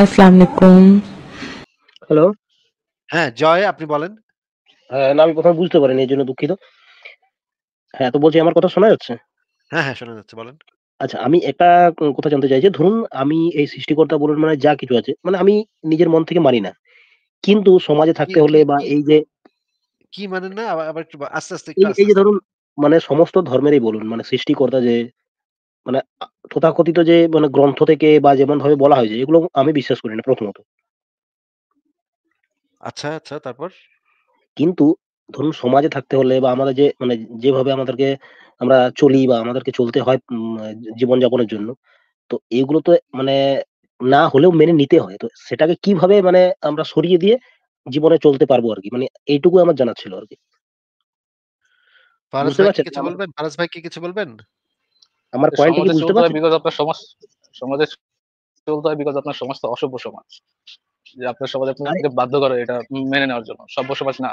আসসালামু আলাইকুম হ্যালো হ্যাঁ জয় আপনি বলেন হ্যাঁ, না আমি বুঝতে পারিনি এই জন্য দুঃখিত হ্যাঁ তো বলছি আমার কথা শোনা যাচ্ছে হ্যাঁ হ্যাঁ শোনা যাচ্ছে বলেন আচ্ছা আমি একটা কথা জানতে চাই যে ধরুন আমি এই সৃষ্টিকর্তা বলুন মানে যা কিছু আছে মানে আমি নিজের মন থেকে মানি না কিন্তু সমাজে থাকতে হলে বা এই যে কি মানে না আবার একটু আস্তে আস্তে এই যে ধরুন মানে সমস্ত ধর্মেরই বলুন মানে সৃষ্টিকর্তা যে মানে তথাকথিত যে মানে গ্রন্থ থেকে বা যেমন ভাবে বলা হয়েছে এগুলো আমি বিশ্বাস করি না প্রথমত। আচ্ছা, আচ্ছা তারপর? কিন্তু ধরুন সমাজে থাকতে হলে বা আমাদের যে মানে যেভাবে আমাদেরকে আমরা চলি বা আমাদেরকে চলতে হয় জীবন যাপনের জন্য। তো এগুলো তো মানে না হলেও মেনে নিতে হয়। তো সেটাকে কিভাবে মানে আমরা সরিয়ে দিয়ে জীবনে চলতে পারবো আর কি মানে এইটুকু আমার জানা ছিল আর ফারাজ বুঝতে কি পারছেন? কিছু বলবেন? ফারাজ ভাই কি কিছু বলবেন? আমার পয়েন্ট কি বুঝতে পারছেন বিকজ আপনার সমাজ সমাজে চলতে হয় বিকজ আপনার সমাজ তো অসভ্য সমাজ যে আপনার সমাজ আপনাকে বাধ্য করে এটা মেনে নেওয়ার জন্য সভ্য সমাজ না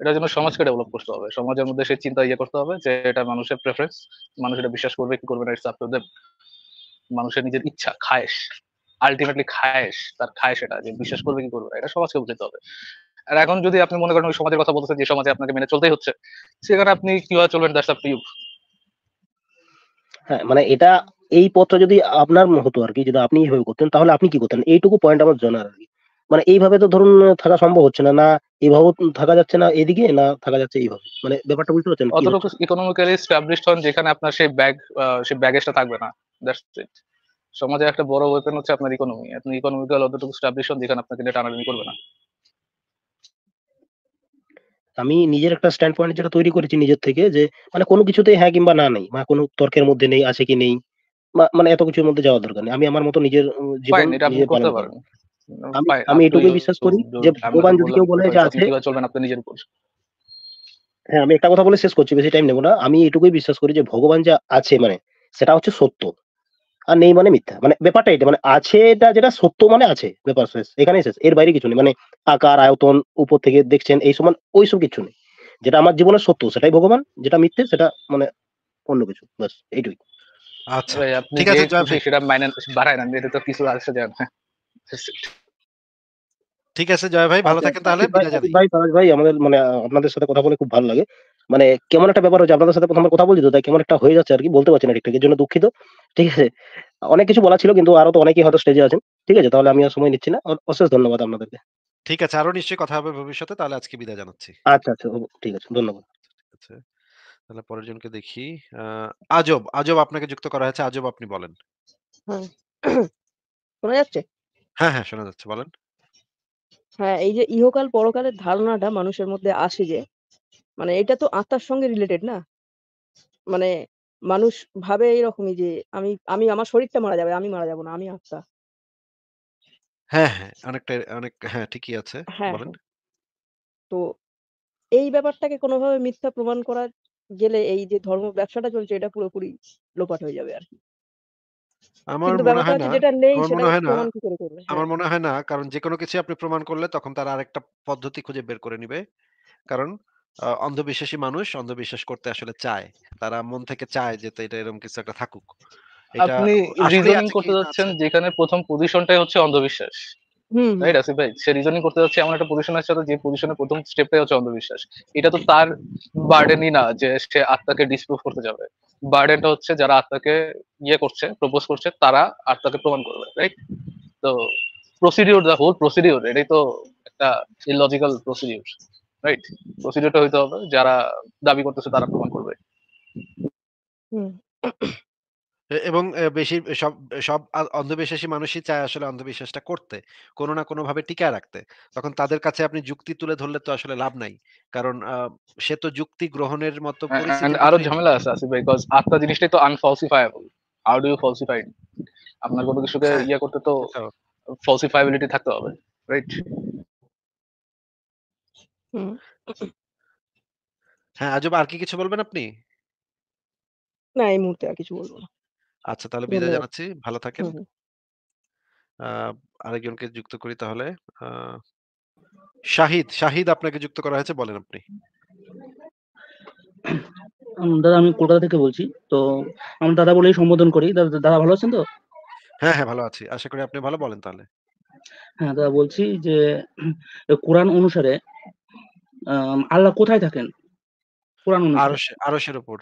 এটার জন্য সমাজকে ডেভেলপ করতে হবে সমাজের মধ্যে সেই চিন্তা ইয়ে করতে হবে যে এটা মানুষের প্রেফারেন্স মানুষ এটা বিশ্বাস করবে কি করবে না ইটস আপ মানুষের নিজের ইচ্ছা খায়েশ আলটিমেটলি খায়েশ তার খায়েশ এটা যে বিশ্বাস করবে কি করবে না এটা সমাজকে বুঝতে হবে আর এখন যদি আপনি মনে করেন ওই সমাজের কথা বলতেছেন যে সমাজে আপনাকে মেনে চলতেই হচ্ছে সেখানে আপনি কিভাবে চলবেন দ্যাটস আপ টু ইউ হ্যাঁ মানে এটা এই পথটা যদি আপনার হতো আর কি যদি আপনি এইভাবে করতেন তাহলে আপনি কি করতেন এইটুকু পয়েন্ট আমার জানার আর কি মানে এইভাবে তো ধরুন থাকা সম্ভব হচ্ছে না না এইভাবে থাকা যাচ্ছে না এদিকে না থাকা যাচ্ছে এইভাবে মানে ব্যাপারটা বুঝতে পারছেন অতটুকু ইকোনমিক্যালি এস্টাবলিশড হন যেখানে আপনার সেই ব্যাগ সেই ব্যাগেজটা থাকবে না দ্যাটস ইট সমাজে একটা বড় ওয়েপেন হচ্ছে আপনার ইকোনমি আপনি ইকোনমিক্যাল অতটুকু স্টাবলিশ হন যেখানে আপনাকে টানাটানি করবে না আমি নিজের একটা স্ট্যান্ড পয়েন্ট যেটা তৈরি করেছি নিজের থেকে যে মানে কোনো কিছুতেই হ্যাঁ কিংবা না নেই বা কোনো তর্কের মধ্যে নেই আছে কি নেই মানে এত কিছুর মধ্যে যাওয়া দরকার নেই আমি আমার মতো নিজের জীবন আমি এটুকুই বিশ্বাস করি যে ভগবান যদি কেউ বলে যে আছে চলবেন আপনি নিজের উপর হ্যাঁ আমি একটা কথা বলে শেষ করছি বেশি টাইম নেবো না আমি এটুকুই বিশ্বাস করি যে ভগবান যা আছে মানে সেটা হচ্ছে সত্য আর নেই মানে মিথ্যা মানে ব্যাপারটা এটা মানে আছে এটা যেটা সত্য মানে আছে ব্যাপার শেষ এখানেই শেষ এর বাইরে কিছু নেই মানে আকার আয়তন উপর থেকে দেখছেন এই সমান ওইসব কিছু নেই যেটা আমার জীবনের সত্য সেটাই ভগবান যেটা মিথ্যে সেটা মানে অন্য কিছু বাস এইটুকু আচ্ছা ঠিক আছে হ্যাঁ, ঠিক আছে জয় ভাই ভালো আচ্ছা, থাকেন তাহলে ভাই ভাই আমাদের মানে আপনাদের সাথে কথা বলে খুব ভালো লাগে মানে কেমন একটা ব্যাপার হচ্ছে আপনাদের সাথে প্রথমবার কথা বলছি তো তাই কেমন একটা হয়ে যাচ্ছে আর কি বলতে পারছি না ঠিকঠাক এর জন্য দুঃখিত ঠিক আছে অনেক কিছু বলা ছিল কিন্তু আরো তো অনেকেই হয়তো স্টেজে আছেন ঠিক আছে তাহলে আমি আর সময় নিচ্ছি না অশেষ ধন্যবাদ আপনাদেরকে ঠিক আছে আরো নিশ্চয়ই কথা হবে ভবিষ্যতে তাহলে আজকে বিদায় জানাচ্ছি আচ্ছা আচ্ছা ঠিক আছে ধন্যবাদ তাহলে পরের জনকে দেখি আজব আজব আপনাকে যুক্ত করা হয়েছে আজব আপনি বলেন শোনা যাচ্ছে হ্যাঁ হ্যাঁ শোনা যাচ্ছে বলেন হ্যাঁ এই যে ইহকাল পরকালের ধারণাটা মানুষের মধ্যে আসে যে মানে এটা তো আত্মার সঙ্গে রিলেটেড না মানে মানুষ ভাবে এরকমই যে আমি আমি আমার শরীরটা মারা যাবে আমি মারা যাব না আমি আত্মা হ্যাঁ, হ্যাঁ। অনেকটা অনেক হ্যাঁ, ঠিকই আছে। হ্যাঁ, বলেন। হ্যাঁ। তো এই ব্যাপারটাকে কোনোভাবে মিথ্যা প্রমাণ করা গেলে এই যে ধর্ম ব্যবসাটা চলছে এটা পুরোপুরি লোপাট হয়ে যাবে আর কি আমার কিন্তু মনে ব্যাপারটা হয় না হচ্ছে যেটা নেই আমার সেটা মনে হয় না প্রমাণ কি করে করবে? হ্যাঁ। আমার মনে হয় না কারণ যে কোনো কিছু আপনি প্রমাণ করলে তখন তার আরেকটা পদ্ধতি খুঁজে বের করে নিবে। কারণ আ অন্ধবিশ্বাসী মানুষ অন্ধবিশ্বাস করতে আসলে চায়। তারা মন থেকে চায় যে এটা এরকম কিছু একটা থাকুক। আপনি রিজনিং করতে না যাচ্ছেন যেখানে প্রথম পজিশনটাই হচ্ছে অন্ধবিশ্বাস। হুম, রাইট আসিফ ভাই? সে রিজনিং করতে যাচ্ছে এমন একটা পজিশন আসছে যে পজিশনের ১ম স্টেপটাই হচ্ছে অন্ধবিশ্বাস। এটা তো তার বার্ডেনই না যে সে আত্মাকে ডিসপ্রুভ করতে যাবে। বার্ডেনটা হচ্ছে যারা আত্মাকে ইয়ে করছে, প্রপোজ করছে তারা আত্মাকে প্রমাণ করবে। রাইট? তো প্রসিডিউর, দ্যা হোল প্রসিডিউর এটাই তো একটা ইললজিক্যাল প্রসিডিউর। রাইট প্রসিডিউরটা হইতে হবে যারা দাবি করতেছে তারা প্রমাণ করবে এবং বেশি সব সব অন্ধবিশ্বাসী মানুষই চায় আসলে অন্ধবিশ্বাসটা করতে কোনো না কোনো ভাবে টিকায় রাখতে তখন তাদের কাছে আপনি যুক্তি তুলে ধরলে তো আসলে লাভ নাই কারণ সে তো যুক্তি গ্রহণের মতো হ্যাঁ, আরো ঝামেলা আছে আসিফ বিকজ আত্মা জিনিসটাই তো unfalsifiable how do you falsify আপনার কোনো কিছুকে হ্যাঁ, ইয়া করতে তো ফলসিফাইবিলিটি থাকতে হবে রাইট হ্যাঁ, আজব আর কি কিছু বলবেন আপনি? না, এই মুহূর্তে আর কিছু বলবো না। আচ্ছা, তাহলে বিদায় জানাচ্ছি। ভালো থাকেন। আরেকজনকে যুক্ত করি তাহলে। শাহিদ, শাহিদ আপনাকে যুক্ত করা হয়েছে। বলেন আপনি। দাদা আমি কলকাতা থেকে বলছি। তো আমি দাদা বলেই সম্বোধন করি। দাদা ভালো আছেন তো? হ্যাঁ, হ্যাঁ, ভালো আছি। আশা করি আপনি ভালো। বলেন তাহলে। হ্যাঁ, দাদা বলছি যে, কোরআন অনুসারে আল্লাহ কোথায় থাকেন আরশের উপর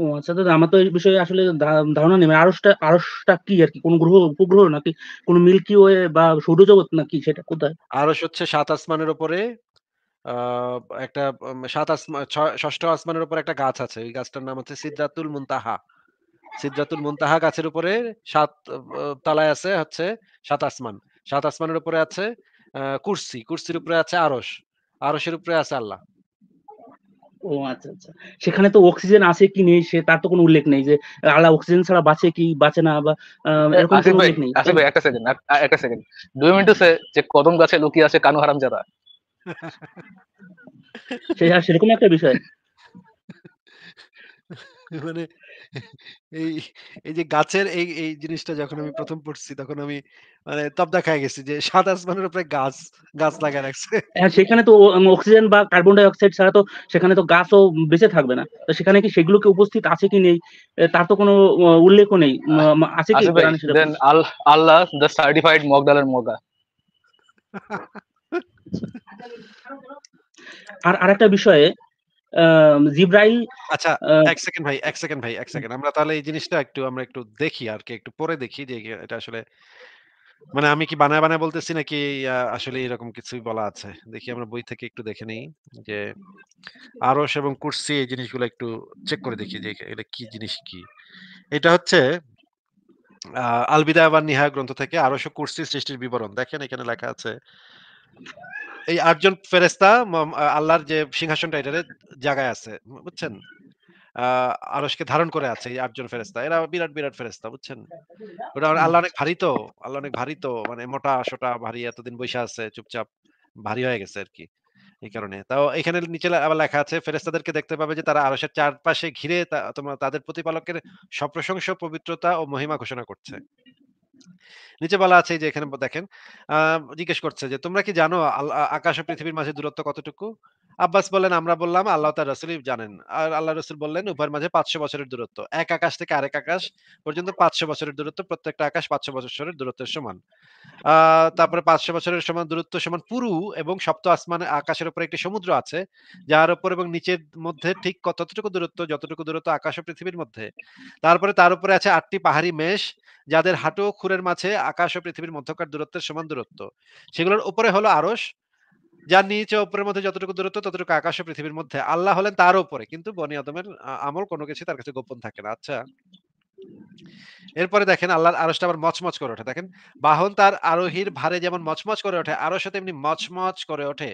ও আচ্ছা দাদা আমার তো এই বিষয়ে আসলে ধারণা নেই মানে আরশটা আরশটা কি আর কি কোন গ্রহ উপগ্রহ নাকি কোন মিল্কি ওয়ে বা সৌরজগৎ নাকি সেটা কোথায় আরশ হচ্ছে সাত আসমানের উপরে একটা সাত আসমান ষষ্ঠ আসমানের উপর একটা গাছ আছে ওই গাছটার নাম হচ্ছে সিদ্ধাতুল মুনতাহা সিদ্ধাতুল মুনতাহা গাছের উপরে সাত তলায় আছে হচ্ছে সাত আসমান সাত আসমানের উপরে আছে কুরসি কুরসির উপরে আছে আরশ আরশের উপরে আছে আল্লাহ ও আচ্ছা আচ্ছা সেখানে তো অক্সিজেন আছে কি নেই সে তার তো কোনো উল্লেখ নেই যে আল্লাহ অক্সিজেন ছাড়া বাঁচে কি বাঁচে না বা এরকম কোনো উল্লেখ নেই আসিফ ভাই একটা সেকেন্ড একটা সেকেন্ড দুই মিনিট সে যে কদম গাছে লুকিয়ে আছে কানু হারাম যারা সেরকম একটা বিষয় মানে এই এই যে গাছের এই এই জিনিসটা যখন আমি হ্যাঁ। প্রথম পড়ছি তখন আমি মানে তবদা খাই গেছি যে সাত আসমানের উপরে গাছ গাছ লাগায় রাখছে হ্যাঁ সেখানে তো অক্সিজেন বা কার্বন ডাই অক্সাইড ছাড়া তো সেখানে তো গাছও বেঁচে থাকবে না তো সেখানে কি সেগুলোকে উপস্থিত আছে কি নেই তার তো কোনো উল্লেখও নেই আছে কি আল্লাহ দ্য সার্টিফাইড মগদালের মগা আর আরেকটা বিষয়ে জিব্রাইল আচ্ছা এক সেকেন্ড ভাই এক সেকেন্ড ভাই এক সেকেন্ড আমরা তাহলে এই জিনিসটা একটু আমরা একটু দেখি আর কি একটু পরে দেখি যে এটা আসলে মানে আমি কি বানায় বানায় বলতেছি নাকি আসলে এরকম কিছুই বলা আছে দেখি আমরা বই থেকে একটু দেখে নেই যে আরস এবং কুর্সি এই জিনিসগুলো একটু চেক করে দেখি যে এটা কি জিনিস কি এটা হচ্ছে আলবিদা আবার নিহা গ্রন্থ থেকে আরস কুর্সি সৃষ্টির বিবরণ দেখেন এখানে লেখা আছে এই আটজন ফেরেস্তা আল্লাহর যে সিংহাসনটা এটারে জায়গায় আছে বুঝছেন আরসকে ধারণ করে আছে এই আটজন ফেরেস্তা এরা বিরাট বিরাট ফেরেস্তা বুঝছেন ওটা আল্লাহ অনেক ভারী তো আল্লাহ অনেক ভারী তো মানে মোটা সোটা ভারী এতদিন আছে চুপচাপ ভারী হয়ে গেছে আর কি এই কারণে তাও এখানে নিচে আবার লেখা আছে ফেরেস্তাদেরকে দেখতে পাবে যে তারা আরসের চারপাশে ঘিরে তোমার তাদের প্রতিপালকের সপ্রশংস পবিত্রতা ও মহিমা ঘোষণা করছে নিচে বলা আছে যে এখানে দেখেন জিজ্ঞেস করছে যে তোমরা কি জানো আকাশ ও পৃথিবীর মাঝে দূরত্ব কতটুকু আব্বাস বলেন আমরা বললাম আল্লাহ তার রসুল জানেন আর আল্লাহ রসুল বললেন উভয়ের মাঝে পাঁচশো বছরের দূরত্ব এক আকাশ থেকে আরেক আকাশ পর্যন্ত পাঁচশো বছরের দূরত্ব প্রত্যেকটা আকাশ পাঁচশো বছরের দূরত্বের সমান তারপরে পাঁচশো বছরের সমান দূরত্ব সমান পুরু এবং সপ্ত আসমানে আকাশের উপর একটি সমুদ্র আছে যার উপর এবং নিচের মধ্যে ঠিক কতটুকু দূরত্ব যতটুকু দূরত্ব আকাশ ও পৃথিবীর মধ্যে তারপরে তার উপরে আছে আটটি পাহাড়ি মেষ যাদের হাঁটু খুরের মাঝে আকাশ ও পৃথিবীর মধ্যকার দূরত্বের সমান দূরত্ব সেগুলোর উপরে হলো আরস যার নিচে ওপরের মধ্যে যতটুকু দূরত্ব ততটুকু আকাশ পৃথিবীর মধ্যে আল্লাহ হলেন তার উপরে কিন্তু বনি আদমের আমল কোনো কিছু তার কাছে গোপন থাকে না আচ্ছা এরপরে দেখেন আল্লাহর আরশটা আবার মচমচ করে ওঠে দেখেন বাহন তার আরোহীর ভারে যেমন মচমচ করে ওঠে আরো সাথে এমনি মচমচ করে ওঠে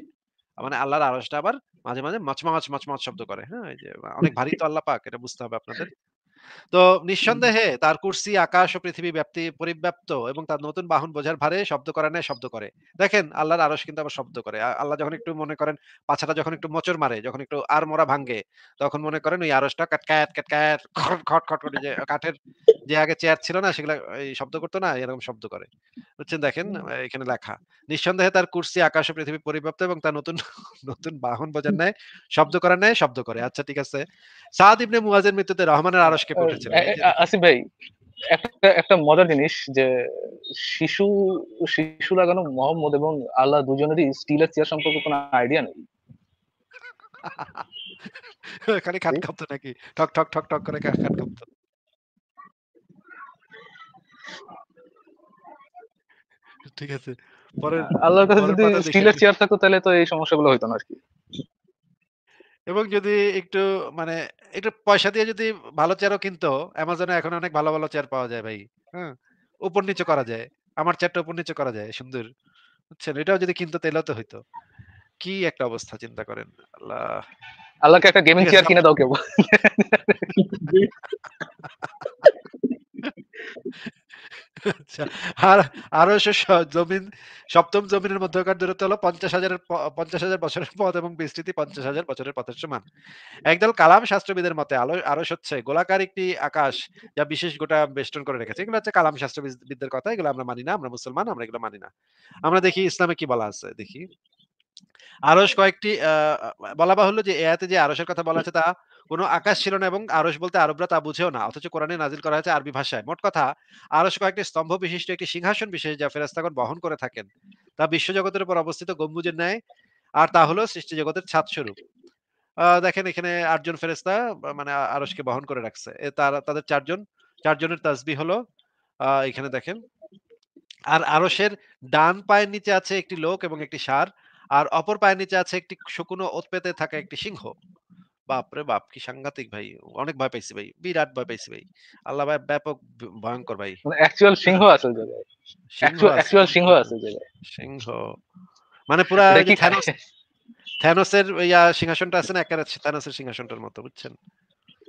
মানে আল্লাহর আরশটা আবার মাঝে মাঝে মচমচ মচমচ শব্দ করে হ্যাঁ এই যে অনেক ভারী তো আল্লাহ পাক এটা বুঝতে হবে আপনাদের তো নিঃসন্দেহে তার কুর্সি আকাশ ও পৃথিবী ব্যাপ্তি পরিব্যাপ্ত এবং তার নতুন বাহন বোঝার ভারে শব্দ করে নেয় শব্দ করে দেখেন আল্লাহর আরস কিন্তু আবার শব্দ করে আল্লাহ যখন একটু মনে করেন পাছাটা যখন একটু মোচর মারে যখন একটু আর মোড়া ভাঙ্গে তখন মনে করেন ওই আরসটা ক্যাট ক্যাট খট খট যে কাঠের যে আগে চেয়ার ছিল না সেগুলা এই শব্দ করতো না এরকম শব্দ করে বুঝছেন দেখেন এখানে লেখা নিঃসন্দেহে তার কুর্সি আকাশ পৃথিবী পরিব্যাপ্ত এবং তার নতুন নতুন বাহন বজার নেয় শব্দ করার নেয় শব্দ করে আচ্ছা ঠিক আছে সাদ ইবনে মুয়াজের মৃত্যুতে রহমানের আরশকে কেঁপে আসিফ ভাই একটা একটা মজার জিনিস যে শিশু শিশু লাগানো মোহাম্মদ এবং আল্লাহ দুজনেরই স্টিলের চেয়ার সম্পর্কে কোনো আইডিয়া নেই খালি খাট কাঁপতো নাকি ঠক ঠক ঠক ঠক করে খাট কাঁপতো ঠিক আছে পরে আল্লাহর কাছে যদি স্টিলের চেয়ার থাকতো তাহলে তো এই সমস্যাগুলো হতো না আর কি এবং যদি একটু মানে একটু পয়সা দিয়ে যদি ভালো চেয়ারও কিনতো অ্যামাজনে এখন অনেক ভালো ভালো চেয়ার পাওয়া যায় ভাই হ্যাঁ উপর নিচে করা যায় আমার চেয়ারটা উপর নিচে করা যায় সুন্দর বুঝছেন এটাও যদি কিনতো তাহলে তো হইতো কি একটা অবস্থা চিন্তা করেন আল্লাহ আল্লাহকে একটা গেমিং চেয়ার কিনে দাও কেউ আচ্ছা, আর আরো জমিন সপ্তম জমিনের মধ্যকার দূরত্ব হলো পঞ্চাশ হাজারের পঞ্চাশ হাজার বছরের পথ এবং বিস্তৃতি পঞ্চাশ হাজার বছরের পথের সমান একদল কালাম শাস্ত্রবিদের মতে আলো আরো হচ্ছে গোলাকার একটি আকাশ যা বিশেষ গোটা বেষ্টন করে রেখেছে এগুলো হচ্ছে কালাম শাস্ত্রবিদদের কথা এগুলো আমরা মানি না আমরা মুসলমান আমরা এগুলো মানি না আমরা দেখি ইসলামে কি বলা আছে দেখি আরস কয়েকটি বলা বাহুল্য যে এআতে যে আরসের কথা বলা আছে তা কোনো আকাশ ছিল না এবং আরস বলতে আরবরা তা বুঝেও না অথচ কোরআনে নাজিল করা হয়েছে আরবি ভাষায় মোট কথা আরস কয়েকটি স্তম্ভ বিশিষ্ট একটি সিংহাসন বিশেষ যা ফেরাস্তাগণ বহন করে থাকেন তা বিশ্বজগতের উপর অবস্থিত গম্বুজের ন্যায় আর তা হলো সৃষ্টি জগতের ছাদ স্বরূপ দেখেন এখানে আটজন ফেরেস্তা মানে আরসকে বহন করে রাখছে তার তাদের চারজন চারজনের তাজবি হলো এখানে দেখেন আর আরসের ডান পায়ের নিচে আছে একটি লোক এবং একটি সার আর অপর পায়ের নিচে আছে একটি শুকনো ওতপেতে থাকা একটি সিংহ বাপরে বাপ কি সাংঘাতিক ভাই অনেক ভয় পাইছি ভাই বিরাট ভয় পাইছি ভাই আল্লাহ ভাই ব্যাপক ভয়ঙ্কর ভাই অ্যাকচুয়াল মানে সিংহ আছে জায়গায় অ্যাকচুয়াল সিংহ আছে জায়গায় সিংহ মানে পুরা থ্যানোসের ইয়া সিংহাসনটা আছে না একেবারে থ্যানোসের সিংহাসনটার মতো বুঝছেন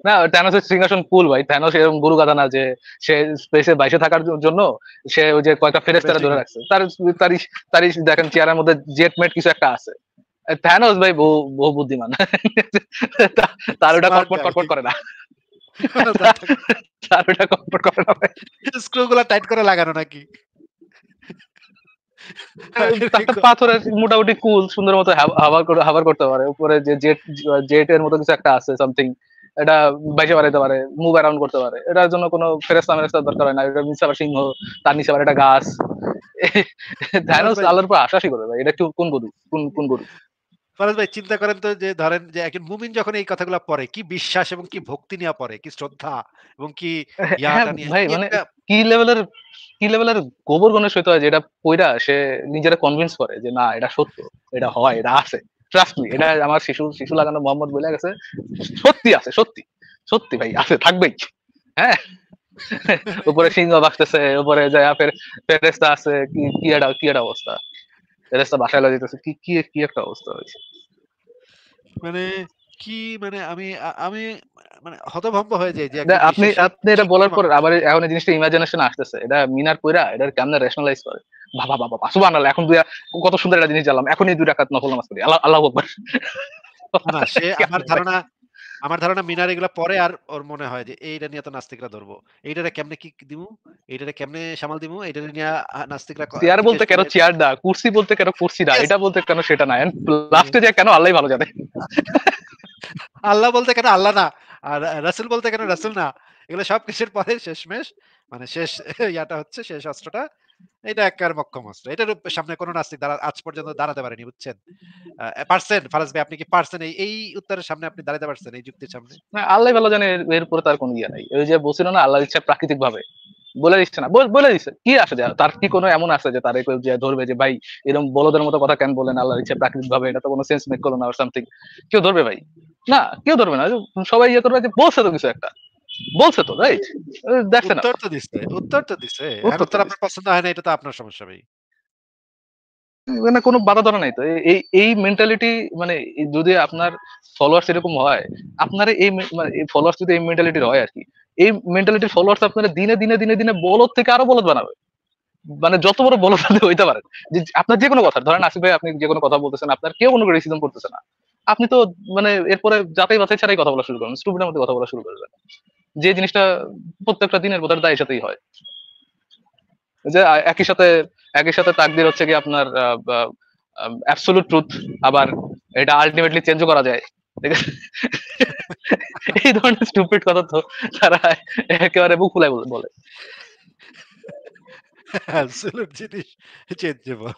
না থ্যানোসের সিংহাসন কুল ভাই থ্যানোস এরকম গুরু গাদা না যে সে স্পেসে বাইশে থাকার জন্য সে ওই যে কয়েকটা ফেরেস্তারা ধরে রাখছে তার তারই তারই দেখেন চেয়ারের মধ্যে জেটমেট কিছু একটা আছে থ্যানোস ভাই বহু বহু বুদ্ধিমান তার ওটা কটপট কটপট করে না তার ওটা কটপট করে না স্ক্রু টাইট করে লাগানো নাকি হ্যাঁ, পাথরের মোটামুটি কুল সুন্দর মতো হাওয়া হাওয়ার করতে পারে উপরে যে জেট জেট এর মতো কিছু একটা আছে সামথিং এটা বাইশে বাড়াইতে পারে মুভ অ্যারাউন্ড করতে পারে এটার জন্য কোনো ফেরেস্তা মেরেস্তার দরকার হয় না এটা নিচে আবার সিংহ তার নিচে একটা গাছ ধানোস আল্লাহর উপর করে ভাই এটা একটু কোন গরু কোন কোন গরু ফরাজ ভাই চিন্তা করেন তো যে ধরেন যে একজন মুমিন যখন এই কথাগুলো পড়ে কি বিশ্বাস এবং কি ভক্তি নিয়ে পড়ে কি শ্রদ্ধা এবং কি হ্যাঁ ভাই মানে কি লেভেলের কি লেভেলের গোবর গণেশ হইতে হয় যেটা পইরা সে নিজেরা কনভিন্স করে যে না এটা সত্য এটা হয় এটা আছে ট্রাস্ট মি এটা আমার শিশু শিশু লাগানো মোহাম্মদ বলে গেছে সত্যি আছে সত্যি সত্যি ভাই আছে থাকবেই হ্যাঁ উপরে সিংহ বাসতেছে উপরে যায় ফের ফেরেস্তা আছে কি কি একটা কি একটা অবস্থা ফেরেস্তা বাসায় লাগিতেছে কি কি কি একটা অবস্থা হয়েছে মানে কি মানে আমি আমি মানে হতভম্ব হয়ে যাই যে আপনি আপনি এটা বলার পর আবার এখন জিনিসটা ইমাজিনেশন আসতেছে এটা মিনার কইরা এটা কেমনে রেশনালাইজ করে বাবা বাবা বাবা সুবহানাল্লাহ এখন দুই কত সুন্দর একটা জিনিস জানলাম এখনই দুই রাকাত নফল নামাজ পড়ি আল্লাহ আল্লাহু আকবার না সে আমার ধারণা আমার ধারণা মিনার এগুলা পরে আর ওর মনে হয় যে এইটা নিয়ে তো নাস্তিকরা ধরবো এইটারে কেমনে কি দিমু এইটারে কেমনে সামাল দিমু এইটারে নিয়ে নাস্তিকরা চেয়ার বলতে কেন চেয়ার দা কুরসি বলতে কেন কুর্সি না এটা বলতে কেন সেটা না লাস্টে যে কেন আল্লাহ ভালো জানে আল্লাহ বলতে কেন আল্লাহ না আর রাসুল বলতে কেন রাসুল না এগুলো সব কিছুর পরে শেষমেশ মানে শেষ ইয়াটা হচ্ছে শেষ অস্ত্রটা এটা একবার মক্ষম অস্ত্র এটার সামনে কোনো নাস্তিক দাঁড়া আজ পর্যন্ত দাঁড়াতে পারেনি বুঝছেন পারছেন ফারাজ ভাই আপনি কি পারছেন এই উত্তরের সামনে আপনি দাঁড়াতে পারছেন এই যুক্তির সামনে আল্লাহ ভালো জানে এর উপরে তার কোনো ইয়া নাই ওই যে বলছিল না আল্লাহ ইচ্ছা প্রাকৃতিক ভাবে বলে দিচ্ছে না বলে দিচ্ছে কি আসে যায় তার কি কোনো এমন আছে যে তার যে ধরবে যে ভাই এরকম বলদের মতো কথা কেন বলেন আল্লাহ ইচ্ছা প্রাকৃতিক ভাবে এটা তো কোনো সেন্স মেক করলো না সামথিং কেউ ধরবে ভাই না কেউ ধরবে না সবাই ইয়ে করবে যে বলছে তো কিছু একটা বলছে তো রাইট দেখছে না উত্তর তো দিছে উত্তর তো দিছে উত্তর আপনার পছন্দ হয় না এটা তো আপনার সমস্যা ভাই মানে কোনো বাধা ধরা নাই তো এই এই মেন্টালিটি মানে যদি আপনার ফলোয়ার্স এরকম হয় আপনার এই মানে ফলোয়ার্স যদি এই মেন্টালিটির হয় আর কি এই মেন্টালিটির ফলোয়ার্স আপনার দিনে দিনে দিনে দিনে বলদ থেকে আরো বলদ বানাবে মানে যত বড় বলদ হইতে পারে যে আপনার যে কোনো কথা ধরেন আসিফ ভাই আপনি যে কোনো কথা বলতেছেন আপনার কেউ কোনো ক্রিটিসিজম করতেছে না আপনি তো মানে এরপরে যাচাই বাছাই ছাড়াই কথা বলা শুরু করবেন স্টুপিডের মধ্যে কথা বলা শুরু করবেন যে জিনিসটা প্রত্যেকটা দিনের বোধহয় দায়ের সাথেই হয় যে একই সাথে একই সাথে তাকদির হচ্ছে কি আপনার অ্যাবসোলুট ট্রুথ আবার এটা আলটিমেটলি চেঞ্জও করা যায় এই ধরনের স্টুপিড কথা তো তারা একেবারে বুক ফুলায় বলে অ্যাবসোলুট জিনিস চেঞ্জেবল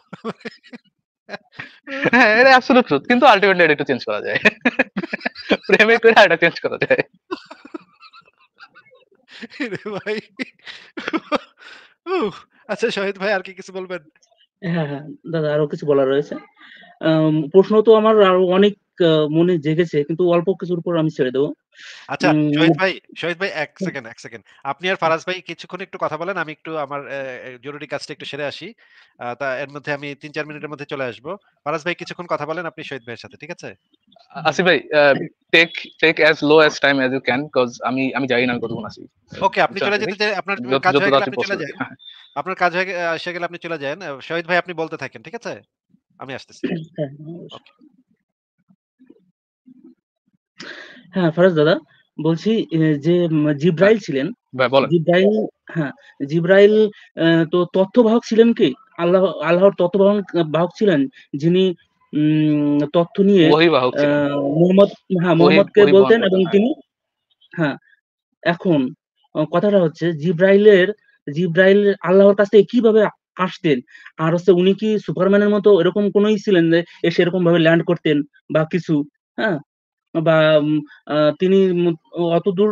হ্যাঁ এটা অ্যাবসলিউট ট্রুথ কিন্তু আলটিমেটলি এটা একটু চেঞ্জ করা যায় প্রেমে করে এটা চেঞ্জ করা যায় ভাই আচ্ছা শহীদ ভাই আর কি কিছু বলবেন হ্যাঁ হ্যাঁ দাদা আরো কিছু বলার রয়েছে প্রশ্ন তো আমার আরো অনেক মনে জেগেছে কিন্তু অল্প কিছুর উপর আমি ছেড়ে দেবো আচ্ছা শহীদ ভাই শহীদ ভাই এক সেকেন্ড এক সেকেন্ড আপনি আর ফারাজ ভাই কিছুক্ষণ একটু কথা বলেন আমি একটু আমার জরুরি কাজটা একটু সেরে আসি তা এর মধ্যে আমি তিন চার মিনিটের মধ্যে চলে ফারাজ ভাই কিছুক্ষণ কথা বলেন আপনি শহীদ ভাইয়ের সাথে ঠিক আছে আসি ভাই take take as low as time as you can আমি আমি জানি না কতক্ষণ ওকে আপনি চলে যেতে আপনার কাজ হয়ে গেলে আপনি চলে যান আপনার কাজ হয়ে গেলে আপনি চলে যান শহীদ ভাই আপনি বলতে থাকেন ঠিক আছে আমি আসতেছি হ্যাঁ, হ্যাঁ ফরাজ দাদা বলছি যে হ্যাঁ। জিব্রাইল ছিলেন হ্যাঁ, জিব্রাইল হ্যাঁ জিব্রাইল তো তত্ত্ববাহক ছিলেন কি আল্লাহ আল্লাহর তত্ত্ববাহক বাহক ছিলেন যিনি তথ্য নিয়ে মোহাম্মদ হ্যাঁ মোহাম্মদকে বলতেন এবং তিনি হ্যাঁ এখন কথাটা হচ্ছে জিব্রাইলের জিব্রাইল আল্লাহর কাছ থেকে কিভাবে আসতেন আর হচ্ছে উনি কি সুপারম্যানের মতো এরকম কোনোই ছিলেন যে এসে এরকম ভাবে ল্যান্ড করতেন বা কিছু হ্যাঁ বা তিনি অত দূর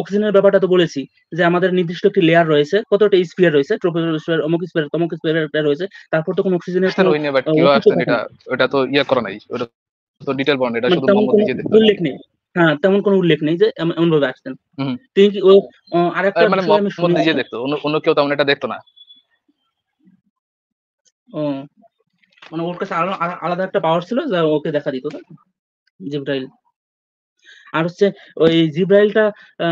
অক্সিজেনের ব্যাপারটা তো বলেছি যে আমাদের নির্দিষ্ট একটি লেয়ার রয়েছে কতটা স্পিয়ার রয়েছে ট্রপিক্যাল স্পিয়ার অমুক স্পিয়ার তমুক স্পিয়ার রয়েছে তারপর তো কোনো অক্সিজেনের বাট এটা এটা তো ইয়া করা নাই ওটা তো ডিটেল বন্ড এটা মানে শুধু মোহাম্মদ নিজে উল্লেখ নেই হ্যাঁ তেমন কোনো উল্লেখ নেই যে এমন ভাবে আসতেন তিনি কি ও আরেকটা মানে মোহাম্মদ নিজে দেখতো অন্য কেউ তেমন এটা দেখতো না ও মানে ওর কাছে আলাদা একটা পাওয়ার ছিল যা ওকে দেখা দিত তাই জিব্রাইল আর হচ্ছে ওই জিব্রাইলটা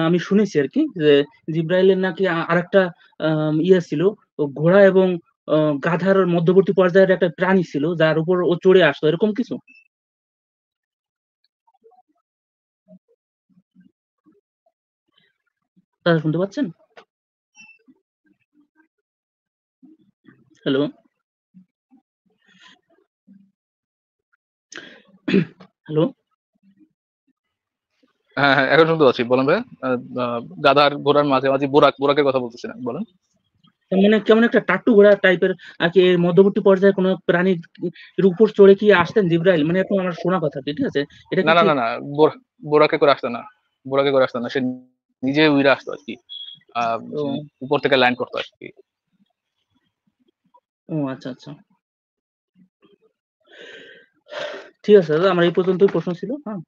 আমি শুনেছি আর কি যে জিব্রাইলের নাকি আর একটা ইয়ে ছিল ঘোড়া এবং গাধার মধ্যবর্তী পর্যায়ের একটা প্রাণী ছিল যার উপর ও চড়ে আসতো এরকম কিছু শুনতে পাচ্ছেন হ্যালো হ্যালো হ্যাঁ হ্যাঁ এখন শুনতে পাচ্ছি বলেন ভাই গাধার ঘোড়ার মাঝে মাঝে বোরাক বোরাকের কথা বলতেছিলেন বলেন মানে কেমন একটা টাট্টু ঘোড়া টাইপের আর কি মধ্যবর্তী পর্যায়ে কোনো প্রাণীর উপর চড়ে কি আসতেন জিব্রাইল মানে এরকম আমার শোনা কথা ঠিক আছে এটা না না না বোরাকে করে আসতো না বোরাকে করে আসতো না সে নিজে উইরা আসতো আর কি উপর থেকে ল্যান্ড করতো আর কি ও আচ্ছা আচ্ছা ঠিক আছে দাদা আমার এই পর্যন্তই প্রশ্ন ছিল হ্যাঁ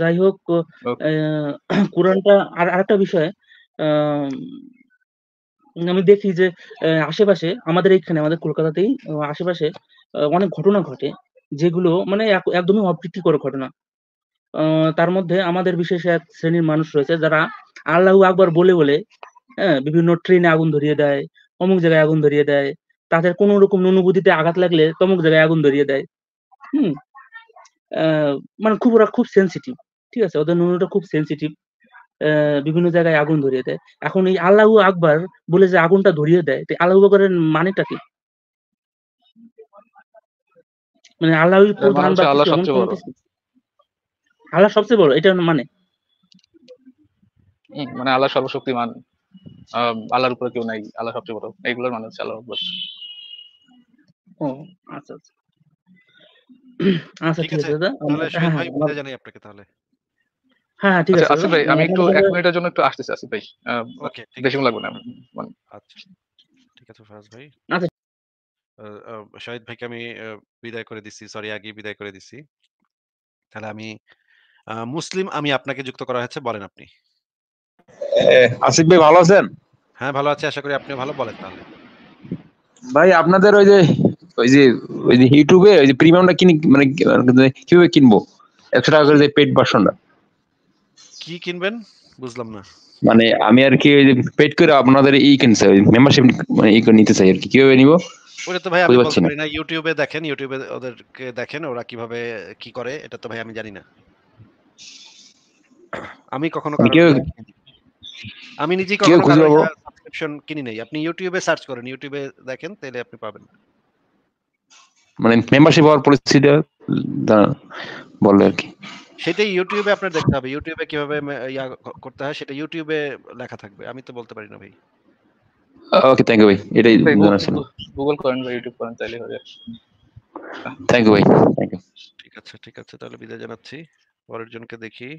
যাই হোক কোরআনটা আর আরেকটা বিষয় আমি দেখি যে আশেপাশে আমাদের এইখানে আমাদের কলকাতাতেই আশেপাশে অনেক ঘটনা ঘটে যেগুলো মানে একদমই অপ্রীতিকর ঘটনা তার মধ্যে আমাদের বিশেষ এক শ্রেণীর মানুষ রয়েছে যারা আল্লাহ আকবার বলে বলে হ্যাঁ বিভিন্ন ট্রেনে আগুন ধরিয়ে দেয় অমুক জায়গায় আগুন ধরিয়ে দেয় তাদের কোনো রকম অনুভূতিতে আঘাত লাগলে তমুক জায়গায় আগুন ধরিয়ে দেয় হুম মানে খুব ওরা খুব সেন্সিটিভ ঠিক আছে ওদের নুনুটা খুব সেন্সিটিভ বিভিন্ন জায়গায় আগুন ধরিয়ে দেয় এখন এই আল্লাহ আকবার বলে যে আগুনটা ধরিয়ে দেয় তো আল্লাহ আকবরের মানেটা কি মানে, মানে আল্লাহ আল্লাহ সবচেয়ে বড় এটা মানে মানে আল্লাহ সর্বশক্তিমান আল্লাহর উপরে কেউ নাই আল্লাহ সবচেয়ে বড় এইগুলোর মানে হচ্ছে আল্লাহ ও আচ্ছা আচ্ছা আচ্ছা ঠিক আছে দাদা হ্যাঁ, হ্যাঁ, বিদায় জানাই আপনাকে তাহলে হ্যাঁ, হ্যাঁ ঠিক আচ্ছা, আছে আসিফ ভাই আমি একটু এক মিনিটের জন্য একটু আসতেছি আসিফ ভাই ওকে বেশি লাগবে না মানে- আচ্ছা ঠিক আছে ফারাজ ভাই আচ্ছা শহীদ ভাইকে আমি বিদায় করে দিছি সরি আগে বিদায় করে দিছি তাহলে আমি মুসলিম আমি আপনাকে যুক্ত করা হয়েছে বলেন আপনি আসিফ ভাই ভালো আছেন হ্যাঁ ভালো আছি আশা করি আপনি ভালো বলেন তাহলে ভাই আপনাদের ওই যে ওই যে ওই যে ইউটিউবে ওই যে প্রিমিয়ামটা মানে, মানে কিভাবে কিনবো একশো টাকা করে যে কি কিনবেন বুঝলাম না মানে আমি আর কি ওই যে পেড করে আপনাদের ই কিনছে মেম্বারশিপ মানে ই করে নিতে চাই আর কি কিভাবে ওটা তো ভাই আমি বলতে পারি না ইউটিউবে দেখেন ইউটিউবে ওদেরকে দেখেন ওরা কিভাবে কি করে এটা তো ভাই আমি জানি না আমি কখনো আমি নিজে কখনো সাবস্ক্রিপশন কিনি নাই আপনি ইউটিউবে সার্চ করেন ইউটিউবে দেখেন তাহলে আপনি পাবেন মানে মেম্বারশিপ হওয়ার পরিস্থিতি বললো আর কি সেটাই ইউটিউবে আপনার দেখতে হবে ইউটিউবে কিভাবে ইয়া করতে হয় সেটা ইউটিউবে লেখা থাকবে আমি তো বলতে পারি না ভাই ওকে থ্যাংক ইউ ভাই এটাই জানার ছিল গুগল করেন বা ইউটিউব করেন তাহলে হবে থ্যাংক ইউ ভাই থ্যাংক ইউ ঠিক আছে ঠিক আছে তাহলে বিদায় জানাচ্ছি পরের জনকে দেখি